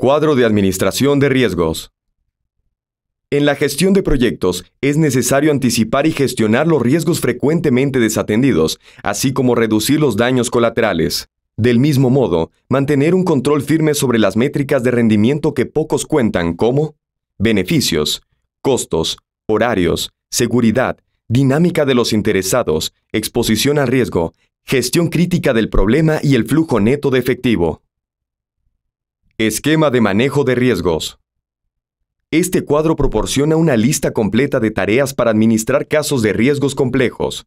Cuadro de Administración de Riesgos. En la gestión de proyectos es necesario anticipar y gestionar los riesgos frecuentemente desatendidos, así como reducir los daños colaterales. Del mismo modo, mantener un control firme sobre las métricas de rendimiento que pocos cuentan como beneficios, costos, horarios, seguridad, dinámica de los interesados, exposición al riesgo, gestión crítica del problema y el flujo neto de efectivo. Esquema de manejo de riesgos. Este cuadro proporciona una lista completa de tareas para administrar casos de riesgos complejos.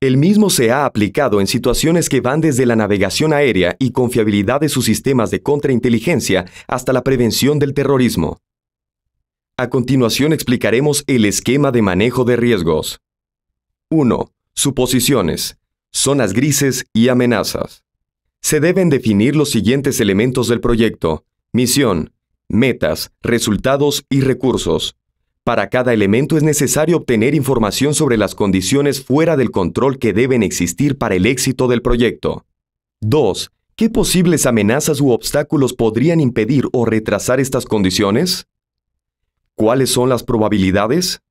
El mismo se ha aplicado en situaciones que van desde la navegación aérea y confiabilidad de sus sistemas de contrainteligencia hasta la prevención del terrorismo. A continuación explicaremos el esquema de manejo de riesgos. 1. Suposiciones, zonas grises y amenazas se deben definir los siguientes elementos del proyecto, misión, metas, resultados y recursos. Para cada elemento es necesario obtener información sobre las condiciones fuera del control que deben existir para el éxito del proyecto. 2. ¿Qué posibles amenazas u obstáculos podrían impedir o retrasar estas condiciones? ¿Cuáles son las probabilidades?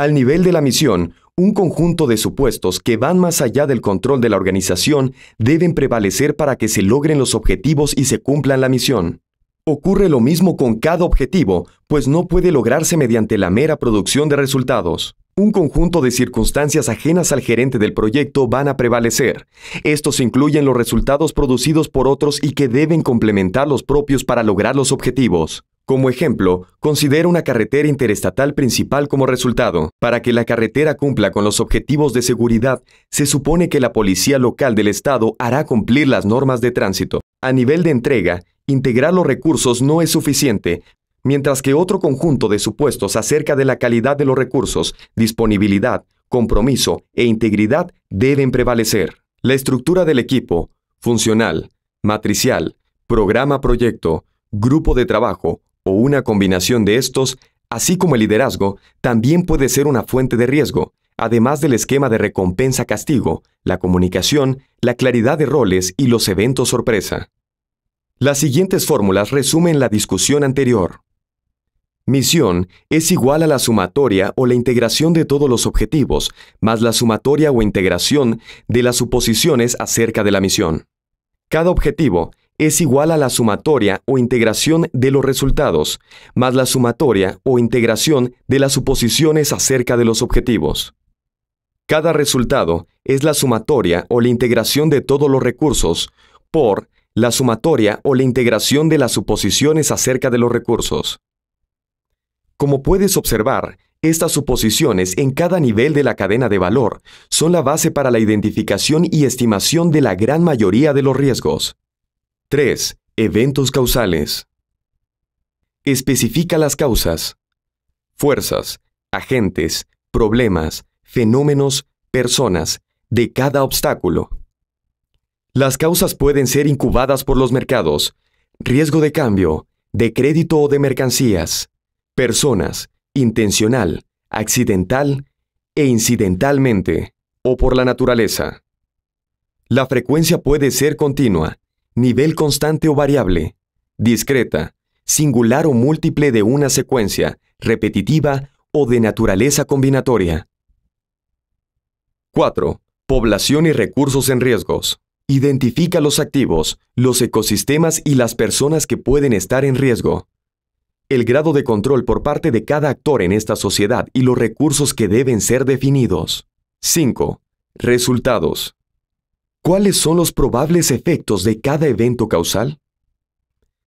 Al nivel de la misión, un conjunto de supuestos que van más allá del control de la organización deben prevalecer para que se logren los objetivos y se cumplan la misión. Ocurre lo mismo con cada objetivo, pues no puede lograrse mediante la mera producción de resultados. Un conjunto de circunstancias ajenas al gerente del proyecto van a prevalecer. Estos incluyen los resultados producidos por otros y que deben complementar los propios para lograr los objetivos. Como ejemplo, considera una carretera interestatal principal como resultado. Para que la carretera cumpla con los objetivos de seguridad, se supone que la policía local del Estado hará cumplir las normas de tránsito. A nivel de entrega, integrar los recursos no es suficiente, mientras que otro conjunto de supuestos acerca de la calidad de los recursos, disponibilidad, compromiso e integridad deben prevalecer. La estructura del equipo, funcional, matricial, programa-proyecto, grupo de trabajo, o una combinación de estos, así como el liderazgo, también puede ser una fuente de riesgo, además del esquema de recompensa-castigo, la comunicación, la claridad de roles y los eventos sorpresa. Las siguientes fórmulas resumen la discusión anterior. Misión es igual a la sumatoria o la integración de todos los objetivos, más la sumatoria o integración de las suposiciones acerca de la misión. Cada objetivo es igual a la sumatoria o integración de los resultados, más la sumatoria o integración de las suposiciones acerca de los objetivos. Cada resultado es la sumatoria o la integración de todos los recursos por la sumatoria o la integración de las suposiciones acerca de los recursos. Como puedes observar, estas suposiciones en cada nivel de la cadena de valor son la base para la identificación y estimación de la gran mayoría de los riesgos. 3. Eventos causales. Especifica las causas. Fuerzas, agentes, problemas, fenómenos, personas, de cada obstáculo. Las causas pueden ser incubadas por los mercados, riesgo de cambio, de crédito o de mercancías, personas, intencional, accidental e incidentalmente, o por la naturaleza. La frecuencia puede ser continua, nivel constante o variable, discreta, singular o múltiple de una secuencia, repetitiva o de naturaleza combinatoria. 4. Población y recursos en riesgos. Identifica los activos, los ecosistemas y las personas que pueden estar en riesgo. El grado de control por parte de cada actor en esta sociedad y los recursos que deben ser definidos. 5. Resultados. ¿Cuáles son los probables efectos de cada evento causal?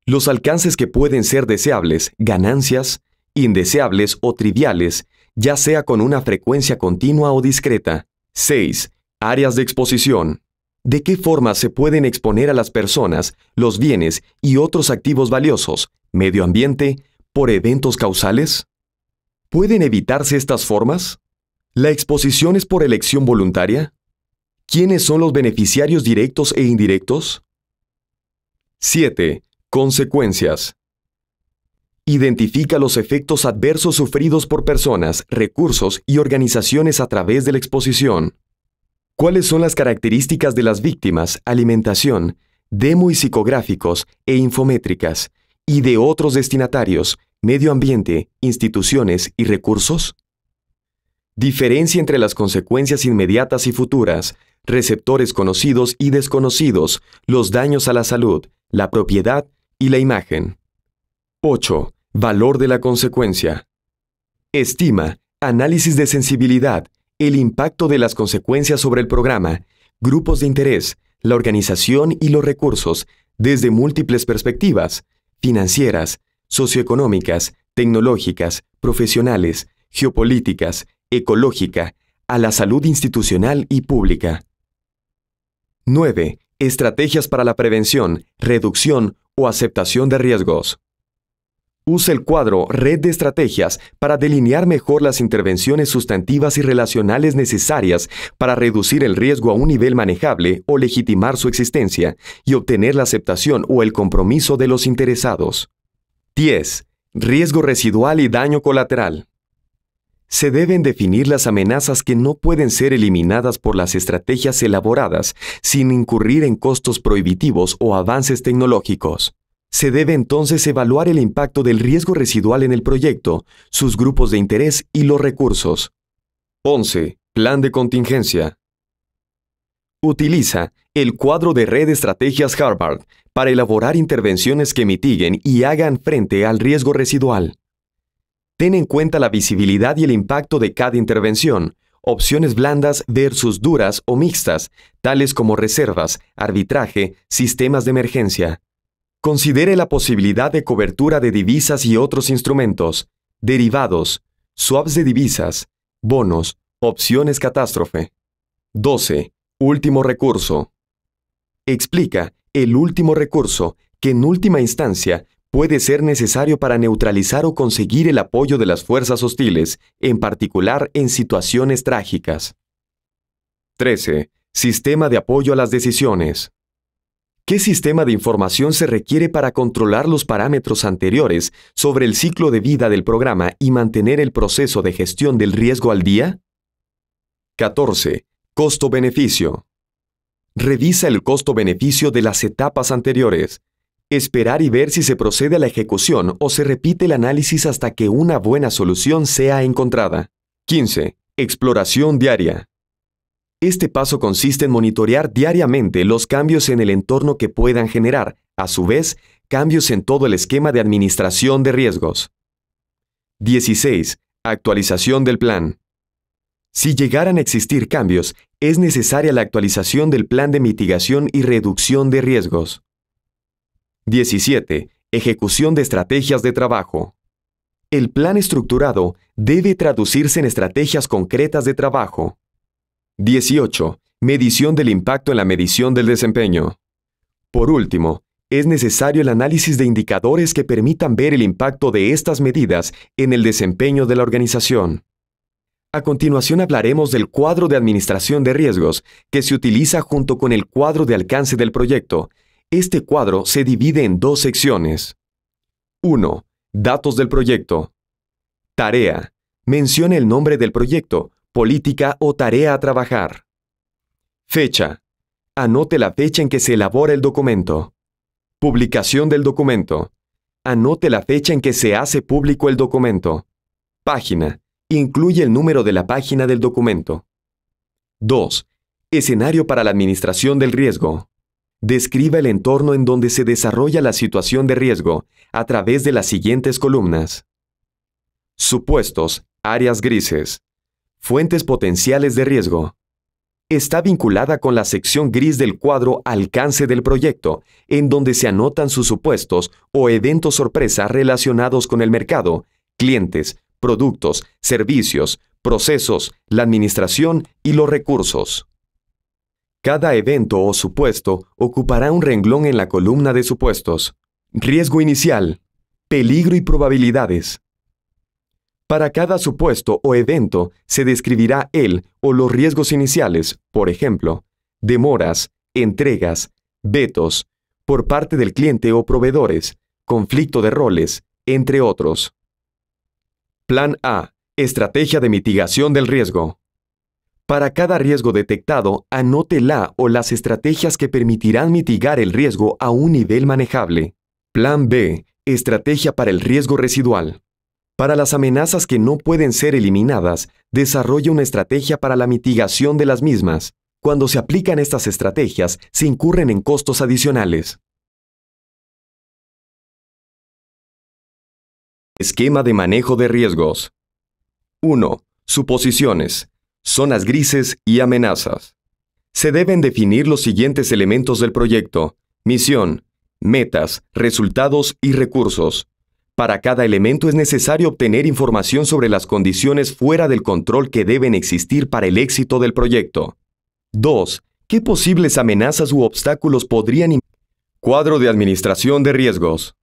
Los alcances que pueden ser deseables, ganancias, indeseables o triviales, ya sea con una frecuencia continua o discreta. 6. Áreas de exposición. ¿De qué forma se pueden exponer a las personas, los bienes y otros activos valiosos, medio ambiente, por eventos causales? ¿Pueden evitarse estas formas? ¿La exposición es por elección voluntaria? ¿Quiénes son los beneficiarios directos e indirectos? 7. Consecuencias. Identifica los efectos adversos sufridos por personas, recursos y organizaciones a través de la exposición. ¿Cuáles son las características de las víctimas, alimentación, demo y psicográficos e infométricas, y de otros destinatarios, medio ambiente, instituciones y recursos? Diferencia entre las consecuencias inmediatas y futuras, receptores conocidos y desconocidos, los daños a la salud, la propiedad y la imagen. 8. Valor de la consecuencia. Estima, análisis de sensibilidad, el impacto de las consecuencias sobre el programa, grupos de interés, la organización y los recursos, desde múltiples perspectivas, financieras, socioeconómicas, tecnológicas, profesionales, geopolíticas, ecológica, a la salud institucional y pública. 9. Estrategias para la prevención, reducción o aceptación de riesgos. Use el cuadro Red de Estrategias para delinear mejor las intervenciones sustantivas y relacionales necesarias para reducir el riesgo a un nivel manejable o legitimar su existencia y obtener la aceptación o el compromiso de los interesados. 10. Riesgo residual y daño colateral se deben definir las amenazas que no pueden ser eliminadas por las estrategias elaboradas sin incurrir en costos prohibitivos o avances tecnológicos. Se debe entonces evaluar el impacto del riesgo residual en el proyecto, sus grupos de interés y los recursos. 11. Plan de contingencia. Utiliza el cuadro de red de estrategias Harvard para elaborar intervenciones que mitiguen y hagan frente al riesgo residual. Ten en cuenta la visibilidad y el impacto de cada intervención, opciones blandas versus duras o mixtas, tales como reservas, arbitraje, sistemas de emergencia. Considere la posibilidad de cobertura de divisas y otros instrumentos, derivados, swaps de divisas, bonos, opciones catástrofe. 12. Último recurso. Explica el último recurso, que en última instancia puede ser necesario para neutralizar o conseguir el apoyo de las fuerzas hostiles, en particular en situaciones trágicas. 13. Sistema de apoyo a las decisiones. ¿Qué sistema de información se requiere para controlar los parámetros anteriores sobre el ciclo de vida del programa y mantener el proceso de gestión del riesgo al día? 14. Costo-beneficio. Revisa el costo-beneficio de las etapas anteriores, Esperar y ver si se procede a la ejecución o se repite el análisis hasta que una buena solución sea encontrada. 15. Exploración diaria. Este paso consiste en monitorear diariamente los cambios en el entorno que puedan generar, a su vez, cambios en todo el esquema de administración de riesgos. 16. Actualización del plan. Si llegaran a existir cambios, es necesaria la actualización del plan de mitigación y reducción de riesgos. 17. Ejecución de estrategias de trabajo. El plan estructurado debe traducirse en estrategias concretas de trabajo. 18. Medición del impacto en la medición del desempeño. Por último, es necesario el análisis de indicadores que permitan ver el impacto de estas medidas en el desempeño de la organización. A continuación hablaremos del cuadro de administración de riesgos que se utiliza junto con el cuadro de alcance del proyecto este cuadro se divide en dos secciones. 1. Datos del proyecto. Tarea. Mencione el nombre del proyecto, política o tarea a trabajar. Fecha. Anote la fecha en que se elabora el documento. Publicación del documento. Anote la fecha en que se hace público el documento. Página. Incluye el número de la página del documento. 2. Escenario para la administración del riesgo. Describa el entorno en donde se desarrolla la situación de riesgo a través de las siguientes columnas. Supuestos, áreas grises. Fuentes potenciales de riesgo. Está vinculada con la sección gris del cuadro Alcance del proyecto, en donde se anotan sus supuestos o eventos sorpresa relacionados con el mercado, clientes, productos, servicios, procesos, la administración y los recursos. Cada evento o supuesto ocupará un renglón en la columna de supuestos. Riesgo inicial. Peligro y probabilidades. Para cada supuesto o evento se describirá el o los riesgos iniciales, por ejemplo, demoras, entregas, vetos, por parte del cliente o proveedores, conflicto de roles, entre otros. Plan A. Estrategia de mitigación del riesgo. Para cada riesgo detectado, anote la o las estrategias que permitirán mitigar el riesgo a un nivel manejable. Plan B. Estrategia para el riesgo residual. Para las amenazas que no pueden ser eliminadas, desarrolla una estrategia para la mitigación de las mismas. Cuando se aplican estas estrategias, se incurren en costos adicionales. Esquema de manejo de riesgos. 1. Suposiciones zonas grises y amenazas. Se deben definir los siguientes elementos del proyecto, misión, metas, resultados y recursos. Para cada elemento es necesario obtener información sobre las condiciones fuera del control que deben existir para el éxito del proyecto. 2. ¿Qué posibles amenazas u obstáculos podrían... Cuadro de Administración de Riesgos.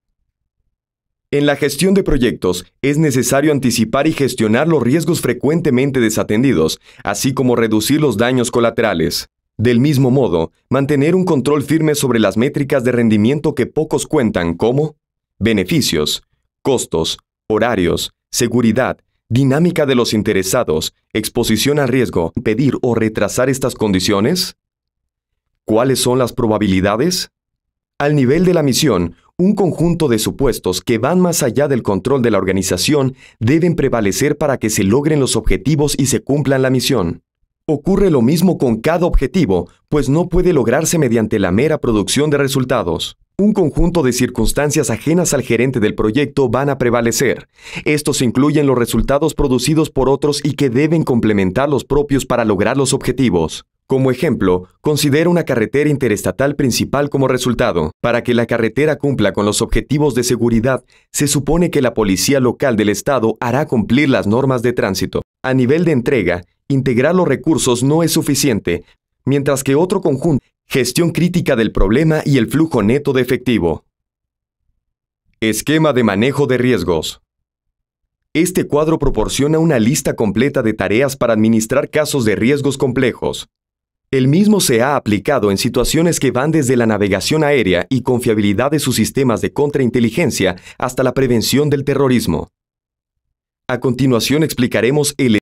En la gestión de proyectos es necesario anticipar y gestionar los riesgos frecuentemente desatendidos, así como reducir los daños colaterales. Del mismo modo, mantener un control firme sobre las métricas de rendimiento que pocos cuentan como beneficios, costos, horarios, seguridad, dinámica de los interesados, exposición a riesgo, pedir o retrasar estas condiciones? ¿Cuáles son las probabilidades? Al nivel de la misión, un conjunto de supuestos que van más allá del control de la organización deben prevalecer para que se logren los objetivos y se cumplan la misión. Ocurre lo mismo con cada objetivo, pues no puede lograrse mediante la mera producción de resultados. Un conjunto de circunstancias ajenas al gerente del proyecto van a prevalecer. Estos incluyen los resultados producidos por otros y que deben complementar los propios para lograr los objetivos. Como ejemplo, considera una carretera interestatal principal como resultado. Para que la carretera cumpla con los objetivos de seguridad, se supone que la policía local del Estado hará cumplir las normas de tránsito. A nivel de entrega, integrar los recursos no es suficiente, mientras que otro conjunto, gestión crítica del problema y el flujo neto de efectivo. Esquema de manejo de riesgos. Este cuadro proporciona una lista completa de tareas para administrar casos de riesgos complejos. El mismo se ha aplicado en situaciones que van desde la navegación aérea y confiabilidad de sus sistemas de contrainteligencia hasta la prevención del terrorismo. A continuación explicaremos el